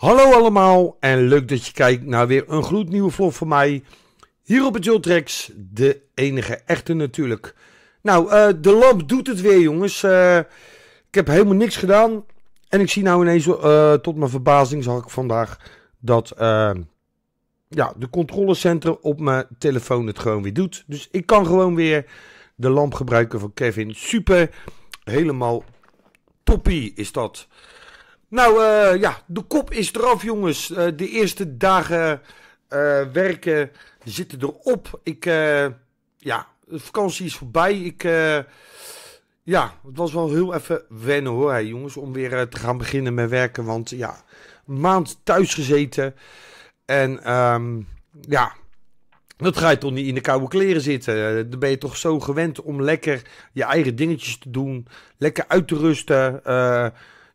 Hallo allemaal en leuk dat je kijkt naar weer een gloednieuwe vlog van mij. Hier op het Joltrex, de enige echte natuurlijk. Nou, eh, de lamp doet het weer jongens. Eh, ik heb helemaal niks gedaan. En ik zie nou ineens, eh, tot mijn verbazing zag ik vandaag, dat ja, de controlecentrum op mijn telefoon het gewoon weer doet. Dus ik kan gewoon weer de lamp gebruiken van Kevin. Super, helemaal toppie is dat. Nou eh, ja, de kop is eraf, jongens. Eh, de eerste dagen eh, werken zitten erop. Ik, ja, de vakantie is voorbij. Ik, ja, het was wel heel even wennen hoor, hè, jongens, om weer te gaan beginnen met werken. Want ja, een maand thuis gezeten. En ehm, ja, dat ga je toch niet in de koude kleren zitten. Dan ben je toch zo gewend om lekker je eigen dingetjes te doen. Lekker uit te rusten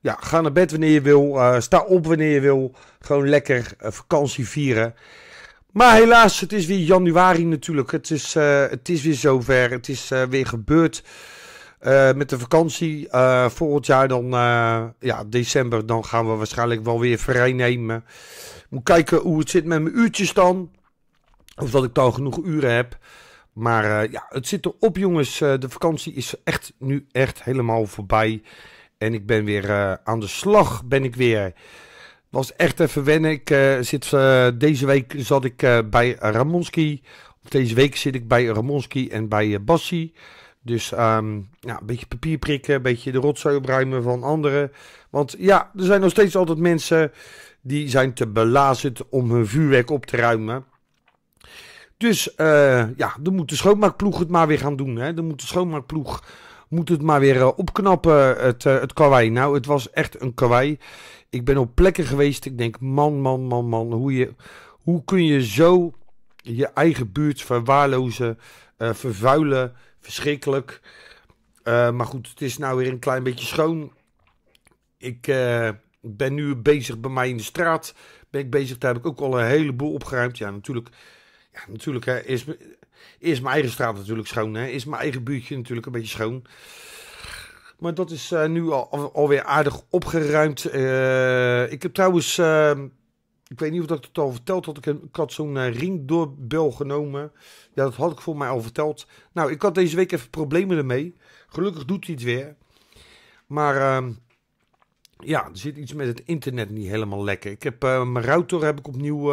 ja, ga naar bed wanneer je wil. Eh, sta op wanneer je wil. Gewoon lekker eh, vakantie vieren. Maar helaas, het is weer januari natuurlijk. Het is, eh, het is weer zover. Het is weer gebeurd met de vakantie. volgend jaar dan, ja, december, dan gaan we waarschijnlijk wel weer vrij nemen. Moet kijken hoe het zit met mijn uurtjes dan. Of dat ik dan genoeg uren heb. Maar ja, het zit erop jongens. de vakantie is echt nu echt helemaal voorbij. En ik ben weer eh, aan de slag, ben ik weer. was echt even wennen. Ik, eh, zit, eh, deze week zat ik bij Ramonski. Of deze week zit ik bij Ramonski en bij Bassi. Dus ehm, ja, een beetje papier prikken, een beetje de rotzooi opruimen van anderen. Want ja, er zijn nog steeds altijd mensen die zijn te belazerd om hun vuurwerk op te ruimen. Dus ja, dan moet de schoonmaakploeg het maar weer gaan doen. Hè. Dan moet de schoonmaakploeg moet het maar weer eh, opknappen, het, eh, het kawaii. Nou, het was echt een kawaii. Ik ben op plekken geweest, ik denk, man, man, man, man, hoe, je, hoe kun je zo je eigen buurt verwaarlozen, eh, vervuilen, verschrikkelijk. maar goed, het is nou weer een klein beetje schoon. Ik ben nu bezig bij mij in de straat. Ben ik bezig, daar heb ik ook al een heleboel opgeruimd. Ja, natuurlijk ja, natuurlijk hè, is, is mijn eigen straat natuurlijk schoon. Hè, is mijn eigen buurtje natuurlijk een beetje schoon. Maar dat is eh, nu al, alweer aardig opgeruimd. Eh, ik heb trouwens, ehm, ik weet niet of dat ik het al verteld had. Ik, had zo'n eh, ringdoorbel genomen. Ja, dat had ik voor mij al verteld. Nou, ik had deze week even problemen ermee. Gelukkig doet hij het weer. Maar ehm, ja, er zit iets met het internet niet helemaal lekker. Ik heb mijn router heb ik opnieuw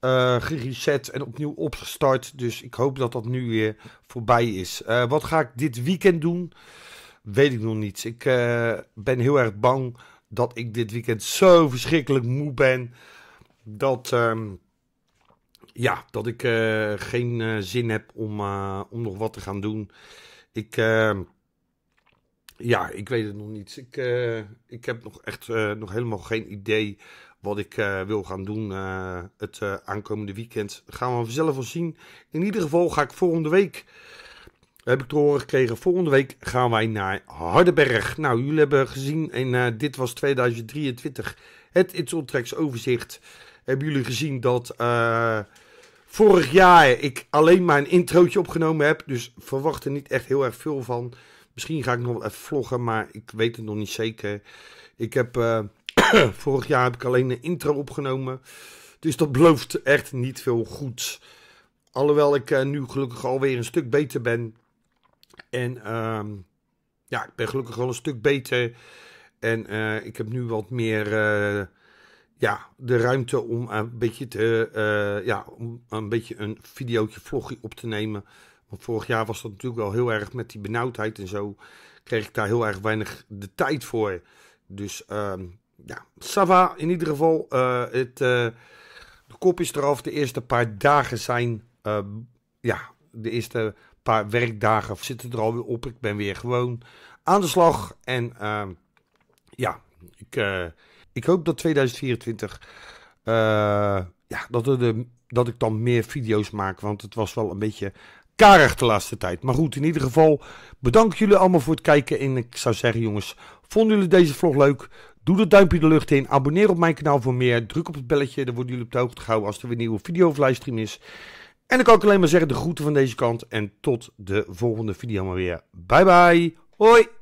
eh, gereset en opnieuw opgestart. Dus ik hoop dat dat nu weer voorbij is. Eh, wat ga ik dit weekend doen? Weet ik nog niet. Ik eh, ben heel erg bang dat ik dit weekend zo verschrikkelijk moe ben. Dat, ehm, ja, dat ik geen zin heb om, om nog wat te gaan doen. Ik, ehm, ja, ik weet het nog niet. Ik, ik heb nog echt nog helemaal geen idee wat ik eh, wil gaan doen eh, het eh, aankomende weekend. Gaan we zelf wel zien. In ieder geval ga ik volgende week, heb ik te horen gekregen, volgende week gaan wij naar Hardenberg. Nou, jullie hebben gezien en dit was 2023 het It's All overzicht. Hebben jullie gezien dat vorig jaar ik alleen maar een introotje opgenomen heb. Dus verwacht er niet echt heel erg veel van. Misschien ga ik nog wel even vloggen, maar ik weet het nog niet zeker. Ik heb Vorig jaar heb ik alleen een intro opgenomen. Dus dat belooft echt niet veel goed. Alhoewel ik eh, nu gelukkig alweer een stuk beter ben. En ehm, ja, ik ben gelukkig al een stuk beter. En eh, ik heb nu wat meer eh, ja, de ruimte om een beetje, te, ja, om een beetje een videootje, vlogje op te nemen. Want vorig jaar was dat natuurlijk wel heel erg met die benauwdheid en zo. Kreeg ik daar heel erg weinig de tijd voor. Dus ehm, ja, Sava in ieder geval. Eh, het, eh, de kop is eraf. De eerste paar dagen zijn. Eh, ja, de eerste paar werkdagen zitten er alweer op. Ik ben weer gewoon aan de slag. En ja, ik, ik hoop dat 2024. ja, dat, er de, dat ik dan meer video's maak. Want het was wel een beetje karig de laatste tijd. Maar goed, in ieder geval bedankt jullie allemaal voor het kijken. En ik zou zeggen, jongens, vonden jullie deze vlog leuk? Doe dat duimpje de lucht in. Abonneer op mijn kanaal voor meer. Druk op het belletje. Dan worden jullie op de hoogte gehouden als er weer een nieuwe video of livestream is. En dan kan ik alleen maar zeggen de groeten van deze kant. En tot de volgende video maar weer. Bye bye. Hoi.